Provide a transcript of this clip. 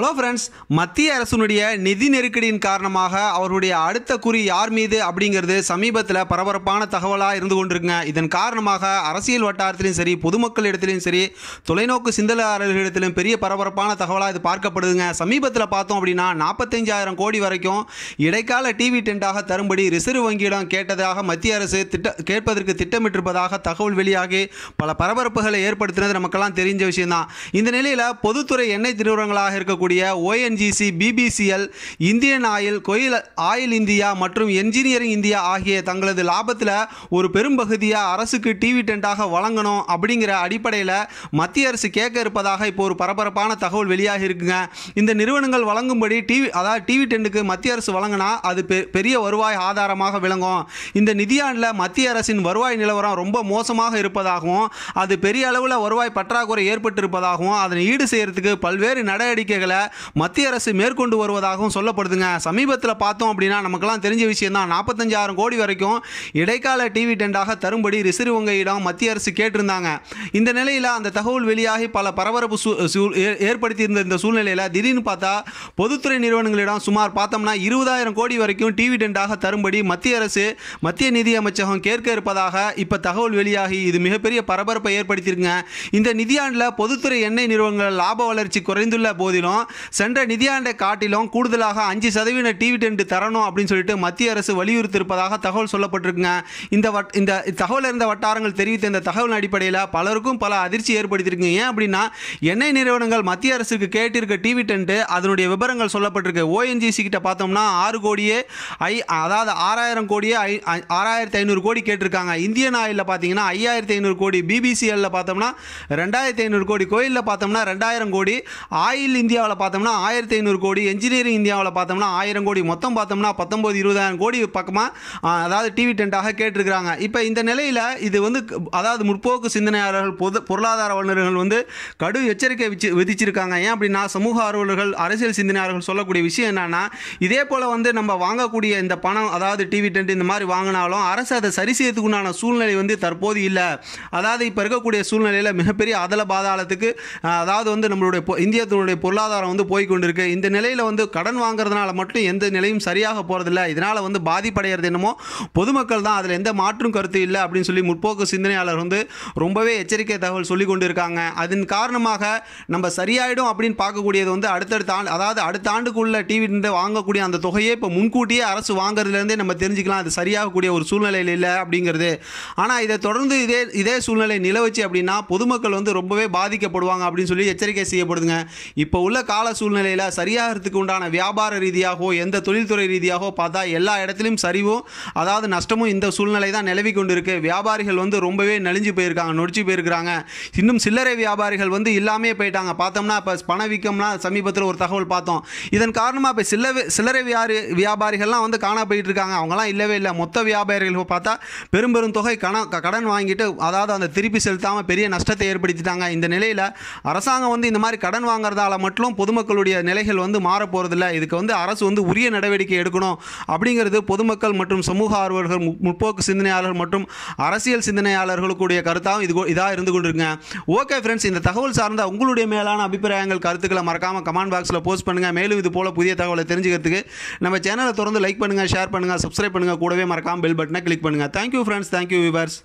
hello friends மத்திய அரசினுடைய நிதி நெருக்கடியின் காரணமாக அவருடைய அடுத்த குறி யார் மீது அப்படிங்கிறது சமீபத்தில் பரபரப்பான தகவலாக இருந்து கொண்டிருக்குங்க இதன் காரணமாக அரசியல் வட்டாரத்திலையும் சரி பொதுமக்கள் இடத்துலையும் சரி தொலைநோக்கு சிந்தனையாளர்களிடத்திலும் பெரிய பரபரப்பான தகவலாக இது பார்க்கப்படுதுங்க சமீபத்தில் பார்த்தோம் அப்படின்னா நாற்பத்தஞ்சாயிரம் கோடி வரைக்கும் இடைக்கால டிவி டெண்டாக தரும்படி ரிசர்வ் வங்கியிடம் கேட்டதாக மத்திய அரசு திட்ட கேட்பதற்கு திட்டமிட்டிருப்பதாக தகவல் வெளியாகி பல பரபரப்புகளை ஏற்படுத்தினது நமக்கெல்லாம் தெரிஞ்ச விஷயம்தான் இந்த நிலையில் பொதுத்துறை எண்ணெய் நிறுவனங்களாக இருக்கக்கூடிய இருக்கக்கூடிய ஓஎன்ஜிசி பிபிசிஎல் இந்தியன் ஆயில் கோயில் ஆயில் இந்தியா மற்றும் என்ஜினியரிங் இந்தியா ஆகிய தங்களது லாபத்தில் ஒரு பெரும் அரசுக்கு டிவி டெண்டாக வழங்கணும் அப்படிங்கிற அடிப்படையில் மத்திய அரசு கேட்க இருப்பதாக இப்போ ஒரு பரபரப்பான தகவல் வெளியாகி இருக்குங்க இந்த நிறுவனங்கள் வழங்கும்படி டிவி அதாவது டிவி டெண்டுக்கு மத்திய அரசு வழங்கினா அது பெரிய வருவாய் ஆதாரமாக விளங்கும் இந்த நிதியாண்டில் மத்திய அரசின் வருவாய் நிலவரம் ரொம்ப மோசமாக இருப்பதாகவும் அது பெரிய அளவில் வருவாய் பற்றாக்குறை ஏற்பட்டிருப்பதாகவும் அதனை ஈடு செய்யறதுக்கு பல்வேறு நடவடிக்கைகளை நடவடிக்கைகளை மத்திய அரசு மேற்கொண்டு வருவதாகவும் சொல்லப்படுதுங்க சமீபத்தில் பார்த்தோம் அப்படின்னா நமக்கெல்லாம் தெரிஞ்ச விஷயம் தான் நாற்பத்தஞ்சாயிரம் கோடி வரைக்கும் இடைக்கால டிவி டெண்டாக தரும்படி ரிசர்வ் வங்கியிடம் மத்திய அரசு கேட்டிருந்தாங்க இந்த நிலையில் அந்த தகவல் வெளியாகி பல பரபரப்பு ஏற்படுத்தியிருந்த இந்த சூழ்நிலையில் திடீர்னு பார்த்தா பொதுத்துறை நிறுவனங்களிடம் சுமார் பார்த்தோம்னா இருபதாயிரம் கோடி வரைக்கும் டிவி டெண்டாக தரும்படி மத்திய அரசு மத்திய நிதி அமைச்சகம் கேட்க இருப்பதாக இப்போ தகவல் வெளியாகி இது மிகப்பெரிய பரபரப்பை ஏற்படுத்தியிருக்குங்க இந்த நிதியாண்டில் பொதுத்துறை எண்ணெய் நிறுவனங்கள் லாப வளர்ச்சி குறைந்துள்ள போதிலும் தரணும் சென்ற நிதியாண்டை காட்டிலும் கூடுதலாக அஞ்சு சதவீத டிவிடெண்ட் தரணும் அப்படின்னு சொல்லிட்டு மத்திய அரசு வலியுறுத்தியிருப்பதாக தகவல் சொல்லப்பட்டிருக்குங்க இந்த வட் இந்த தகவல் இருந்த வட்டாரங்கள் தெரிவித்த இந்த தகவல் அடிப்படையில் பலருக்கும் பல அதிர்ச்சி ஏற்படுத்தியிருக்கு ஏன் அப்படின்னா எண்ணெய் நிறுவனங்கள் மத்திய அரசுக்கு கேட்டிருக்க டிவிடெண்ட் அதனுடைய விவரங்கள் சொல்லப்பட்டிருக்கு ஓஎன்ஜிசி கிட்ட பார்த்தோம்னா ஆறு கோடியே ஐ அதாவது ஆறாயிரம் கோடியே ஐ ஆறாயிரத்தி ஐநூறு கோடி கேட்டிருக்காங்க இந்தியன் ஆயிலில் பார்த்தீங்கன்னா ஐயாயிரத்தி ஐநூறு கோடி பிபிசிஎல்ல பார்த்தோம்னா ரெண்டாயிரத்தி ஐநூறு கோடி கோயிலில் பார்த்தோம்னா ரெண்டாயிரம் கோடி ஆயில் இந்தியா இந்தியாவில் பார்த்தோம்னா ஆயிரத்தி ஐநூறு கோடி என்ஜினியரிங் இந்தியாவில் பார்த்தோம்னா ஆயிரம் கோடி மொத்தம் பார்த்தோம்னா பத்தொம்போது இருபதாயிரம் கோடி பக்கமாக அதாவது டிவி டென்ட்டாக கேட்டிருக்கிறாங்க இப்போ இந்த நிலையில் இது வந்து அதாவது முற்போக்கு சிந்தனையாளர்கள் பொது பொருளாதார வல்லுநர்கள் வந்து கடும் எச்சரிக்கை விச்சு விதிச்சிருக்காங்க ஏன் அப்படின்னா சமூக ஆர்வலர்கள் அரசியல் சிந்தனையாளர்கள் சொல்லக்கூடிய விஷயம் என்னென்னா இதே போல் வந்து நம்ம வாங்கக்கூடிய இந்த பணம் அதாவது டிவி டென்ட் இந்த மாதிரி வாங்கினாலும் அரசு அதை சரி செய்யறதுக்குண்டான சூழ்நிலை வந்து தற்போது இல்லை அதாவது இப்போ இருக்கக்கூடிய சூழ்நிலையில் மிகப்பெரிய அதல பாதாளத்துக்கு அதாவது வந்து நம்மளுடைய இந்தியத்தினுடைய பொருளாதார பொருளாதாரம் வந்து போய் கொண்டிருக்கு இந்த நிலையில் வந்து கடன் வாங்குறதுனால மட்டும் எந்த நிலையும் சரியாக போகிறதில்ல இதனால் வந்து பாதிப்படைகிறது என்னமோ பொதுமக்கள் தான் அதில் எந்த மாற்றும் கருத்து இல்லை அப்படின்னு சொல்லி முற்போக்கு சிந்தனையாளர் வந்து ரொம்பவே எச்சரிக்கை தகவல் சொல்லி கொண்டிருக்காங்க அதன் காரணமாக நம்ம சரியாயிடும் அப்படின்னு பார்க்கக்கூடியது வந்து அடுத்தடுத்த ஆண்டு அதாவது அடுத்த ஆண்டுக்குள்ளே இருந்து வாங்கக்கூடிய அந்த தொகையை இப்போ முன்கூட்டியே அரசு வாங்குறதுலேருந்தே நம்ம தெரிஞ்சுக்கலாம் அது சரியாகக்கூடிய ஒரு சூழ்நிலையில் இல்லை அப்படிங்கிறது ஆனால் இதை தொடர்ந்து இதே இதே சூழ்நிலை நிலவச்சு அப்படின்னா பொதுமக்கள் வந்து ரொம்பவே பாதிக்கப்படுவாங்க அப்படின்னு சொல்லி எச்சரிக்கை செய்யப்படுதுங்க இப்போ உள்ள கால சூழ்நிலையில் சரியாகிறதுக்கு உண்டான வியாபார ரீதியாகவோ எந்த தொழில்துறை ரீதியாகவோ பார்த்தா எல்லா இடத்துலையும் சரிவும் அதாவது நஷ்டமும் இந்த சூழ்நிலை தான் நிலவி கொண்டு வியாபாரிகள் வந்து ரொம்பவே நலிஞ்சு போயிருக்காங்க நொடிச்சு போயிருக்கிறாங்க இன்னும் சில்லறை வியாபாரிகள் வந்து இல்லாமே போயிட்டாங்க பார்த்தோம்னா இப்போ பணவீக்கம்லாம் சமீபத்தில் ஒரு தகவல் பார்த்தோம் இதன் காரணமாக இப்போ சில்லறை சில்லறை வியாபாரி வியாபாரிகள்லாம் வந்து காண போயிட்டு இருக்காங்க அவங்களாம் இல்லவே இல்லை மொத்த வியாபாரிகள் பார்த்தா பெரும் பெரும் தொகை கணம் கடன் வாங்கிட்டு அதாவது அந்த திருப்பி செலுத்தாமல் பெரிய நஷ்டத்தை ஏற்படுத்திட்டாங்க இந்த நிலையில் அரசாங்கம் வந்து இந்த மாதிரி கடன் வாங்குறதால மட்டும் பொதுமக்களுடைய நிலைகள் வந்து மாறப்போகிறதில்ல இதுக்கு வந்து அரசு வந்து உரிய நடவடிக்கை எடுக்கணும் அப்படிங்கிறது பொதுமக்கள் மற்றும் சமூக ஆர்வலர்கள் முற்போக்கு சிந்தனையாளர் மற்றும் அரசியல் சிந்தனையாளர்களுக்குடைய கருத்தாகவும் இது இதாக இருந்து கொண்டிருக்குங்க ஓகே ஃப்ரெண்ட்ஸ் இந்த தகவல் சார்ந்த உங்களுடைய மேலான அபிப்பிராயங்கள் கருத்துக்களை மறக்காமல் கமெண்ட் பாக்ஸில் போஸ்ட் பண்ணுங்கள் மேலும் இது போல் புதிய தகவலை தெரிஞ்சுக்கிறதுக்கு நம்ம சேனலை தொடர்ந்து லைக் பண்ணுங்கள் ஷேர் பண்ணுங்கள் சப்ஸ்கிரைப் பண்ணுங்கள் கூடவே மறக்காமல் பெல் பட்டனை கிளிக் பண்ணுங்கள் தேங்க்யூ ஃப்ரெண்ட்ஸ் தேங்க்யூ விவர்ஸ்